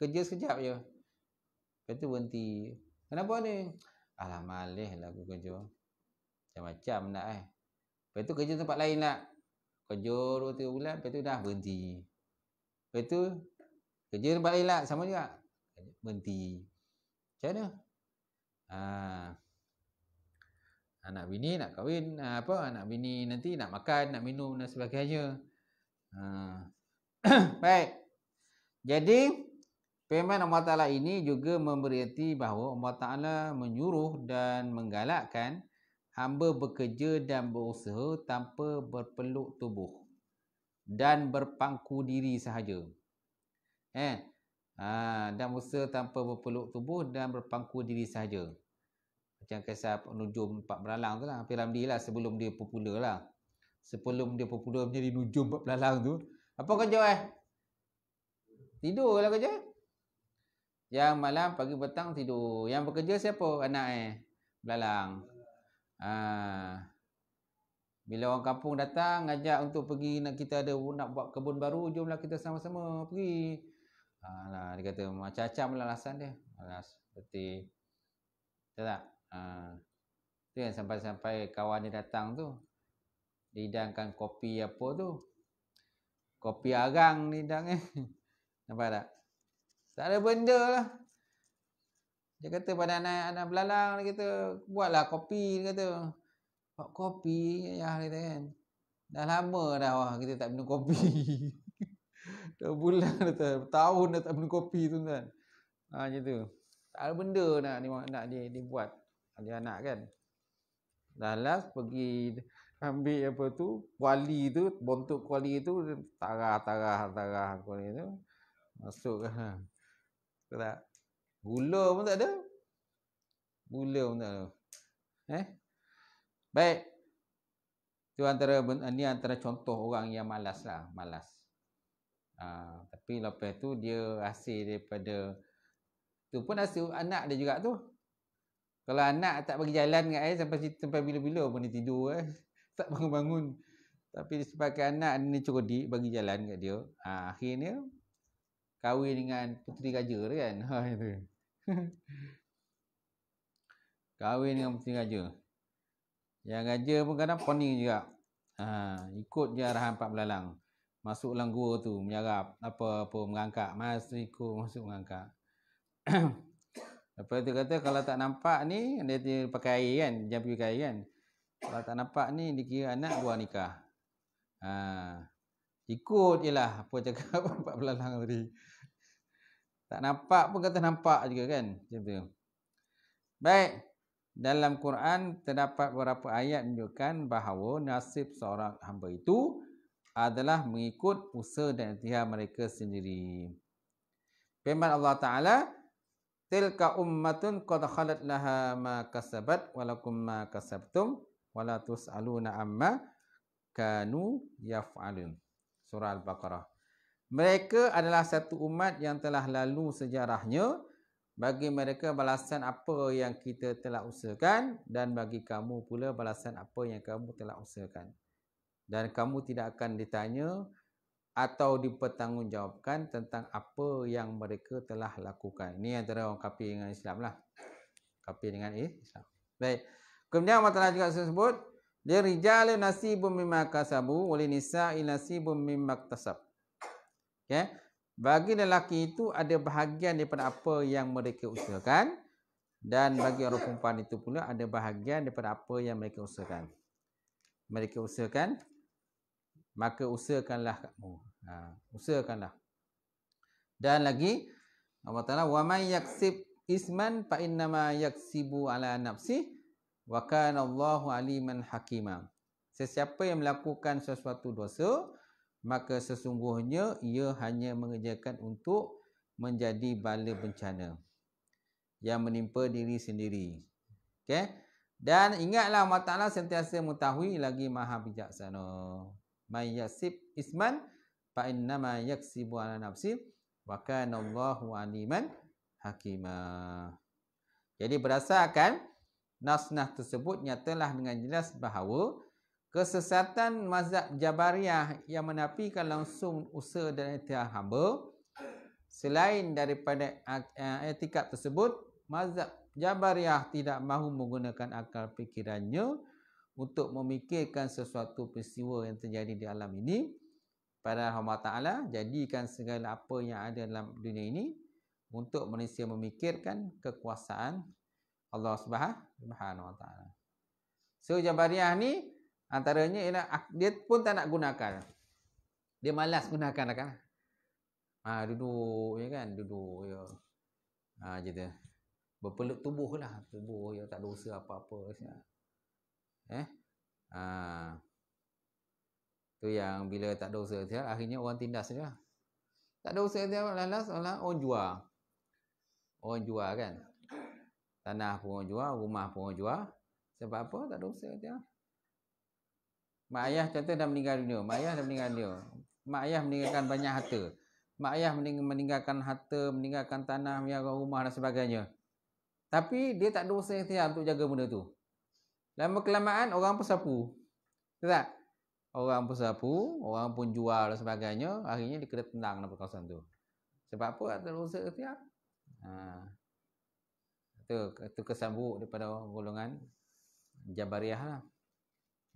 Kerja sekejap je. Lepas tu berhenti. Kenapa ni? Alah malih lah aku kerja. Macam-macam nak eh. Lepas tu kerja tempat lain nak. Kerja dua tiga bulan, lepas tu dah berhenti. Lepas tu kerja tempat lain lah. Sama juga. Berhenti. Macam mana? Haa. Ah anak bini nak kahwin ah, apa anak bini nanti nak makan nak minum dan sebagainya ah. baik jadi Firman Allah Ta'ala ini juga memberi bahawa Allah Ta'ala menyuruh dan menggalakkan hamba bekerja dan berusaha tanpa berpeluk tubuh dan berpangku diri sahaja. Eh? Ha, dan berusaha tanpa berpeluk tubuh dan berpangku diri sahaja macam kisah nujum Pak belalang tu lah Hafiz Ramli lah sebelum dia popular lah sebelum dia popular menjadi nujum Pak belalang tu apa kerja eh tidur lah kerja yang malam pagi petang tidur yang bekerja siapa anak eh belalang ha. bila orang kampung datang ajak untuk pergi nak kita ada nak buat kebun baru jomlah kita sama-sama pergi ha, lah, dia kata macam-macam lah alasan dia alas seperti tak itu ha. yang sampai-sampai kawan dia datang tu. Didangkan kopi apa tu. Kopi arang ni dang eh. Nampak tak? Tak ada benda lah. Dia kata pada anak-anak belalang dia kata. Buatlah kopi dia kata. Buat kopi ayah dia kan. Dah lama dah wah, kita tak minum kopi. dah bulan dah tak. Tahun dah tak minum kopi tu kan. Ha, macam tu. Tak ada benda nak, nak dia, dia buat ada anak kan dah last pergi ambil apa tu kuali tu bontok kuali tu tarah tarah tarah kuali tu masuk ke ha. gula pun tak ada gula pun tak ada eh baik itu antara ini antara contoh orang yang malas lah malas Ha, tapi lepas tu dia hasil daripada tu pun hasil anak dia juga tu kalau anak tak bagi jalan dengan saya sampai sampai bila-bila pun dia tidur eh. Tak bangun-bangun. Tapi disebabkan anak ni cerodik bagi jalan dekat dia. Ha, akhirnya kahwin dengan puteri raja tu kan. Ha itu. kahwin dengan puteri raja. Yang raja pun kadang poning juga. Ha, ikut je arahan Pak Belalang. Masuk dalam gua tu menyarap apa apa mengangkat. Masuk ikut masuk mengangkat. Lepas tu kata kalau tak nampak ni, dia, dia pakai air kan, dia pakai air kan. Kalau tak nampak ni, dia kira anak buah nikah. Ha. Ikut je lah apa cakap Pak Belalang tadi. Tak nampak pun kata nampak juga kan. Macam tu. Baik. Dalam Quran terdapat beberapa ayat menunjukkan bahawa nasib seorang hamba itu adalah mengikut usaha dan ikhtiar mereka sendiri. Firman Allah Taala, tilka ummatun qad khalat laha ma kasabat walakum ma kasabtum wala tusaluna amma kanu yaf'alun surah al-baqarah mereka adalah satu umat yang telah lalu sejarahnya bagi mereka balasan apa yang kita telah usahakan dan bagi kamu pula balasan apa yang kamu telah usahakan dan kamu tidak akan ditanya atau dipertanggungjawabkan tentang apa yang mereka telah lakukan. Ini antara orang kapi dengan Islam lah. Kapi dengan Islam. Baik. Kemudian Allah Ta'ala juga sebut, Dia rijal nasibun mimma kasabu, wali nisa'i nasibun mimma tasab. Okay. Bagi lelaki itu ada bahagian daripada apa yang mereka usahakan. Dan bagi orang perempuan itu pula ada bahagian daripada apa yang mereka usahakan. Mereka usahakan maka usahakanlah kamu. Ha, usahakanlah. Dan lagi Allah Taala wa may yaksib isman fa inna ma yaksibu ala nafsi wa kana Allahu aliman hakima. Sesiapa yang melakukan sesuatu dosa maka sesungguhnya ia hanya mengerjakan untuk menjadi bala bencana yang menimpa diri sendiri. Okey. Dan ingatlah Allah Taala sentiasa mengetahui lagi Maha bijaksana man yasib isman fa inna ma yaksibu ala nafsi wa kana Allahu aliman hakima. Jadi berdasarkan nasnah tersebut nyatalah dengan jelas bahawa kesesatan mazhab Jabariyah yang menafikan langsung usaha dan ikhtiar hamba selain daripada eh, etika tersebut mazhab Jabariyah tidak mahu menggunakan akal fikirannya untuk memikirkan sesuatu peristiwa yang terjadi di alam ini pada Allah Ta'ala jadikan segala apa yang ada dalam dunia ini untuk manusia memikirkan kekuasaan Allah Subhanahu Wa Ta'ala so jabariah ni antaranya ialah, dia pun tak nak gunakan dia malas gunakan lah kan? ha, duduk ya kan duduk ya. ha, berpeluk tubuh lah tubuh ya tak ada usaha apa-apa ya. -apa. Eh? Ha. Tu yang bila tak ada usaha tiap, akhirnya orang tindas je lah. Tak ada usaha tiap, lalas orang, orang jual. Orang jual kan? Tanah pun orang jual, rumah pun orang jual. Sebab apa? Tak ada usaha tiap. Mak ayah contoh dah meninggal dunia. Mak ayah dah meninggal dunia. Mak ayah meninggalkan banyak harta. Mak ayah meninggalkan harta, meninggalkan tanah, meninggalkan rumah dan sebagainya. Tapi dia tak ada usaha tiap untuk jaga benda tu. Lama kelamaan orang pun sapu. Betul tak? Orang pun sapu, orang pun jual dan sebagainya, akhirnya dia kena tenang dalam kawasan tu. Sebab apa? Ada rosak setiap. Ha. Itu, itu kesan buruk daripada golongan Jabariah lah.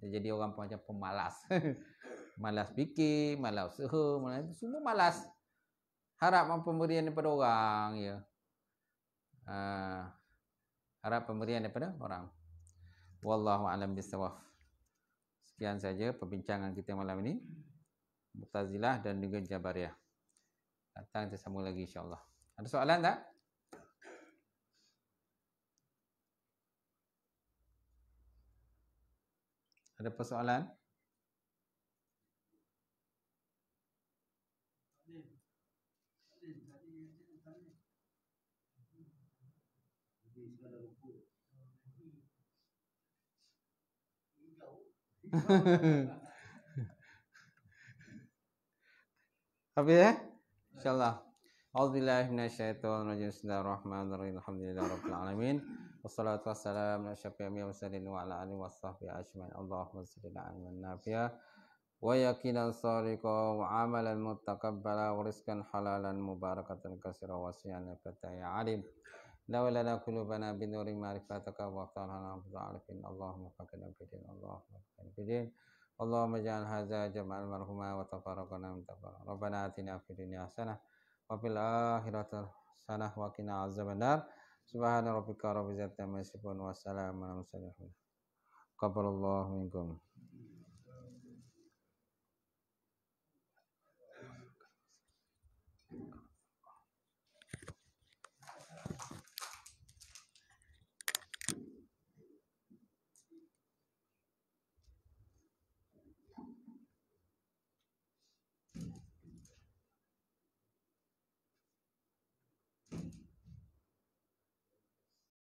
Dia jadi orang pun macam pemalas. malas fikir, malas usaha, malas itu. Semua malas. Harap pemberian daripada orang. Ya. Ha. Harap pemberian daripada orang. Wallahu alam bisawaf. Sekian saja perbincangan kita malam ini. Mutazilah dan juga Jabariyah. Datang kita sambung lagi insya-Allah. Ada soalan tak? Ada persoalan? Habis ya? Insyaallah. A'udzubillahi minasyaitonirrajim. Bismillahirrahmanirrahim. Alhamdulillahirabbil alamin. Wassalatu wassalamu ala asyrafil anbiya'i mursalin wa ala alihi washabbihi ajmain. Allahumma shalli ala man nafi'a wa yaqinan sadiqa wa amalan mutaqabbala wa rizqan halalan mubarakatan katsiran wasi'an ya alim. لا ولا لا قلوبنا بنور معرفتك واقطعنا عن العارفين اللهم فقنا في دين اللهم فقنا في دين اللهم اجعل هذا جمع المرحومة وتفرقنا من تفرق ربنا آتنا في الدنيا حسنة وفي الآخرة حسنة وقنا عذاب النار سبحان ربك رب العزة عما يصفون وسلام على المرسلين قبل الله منكم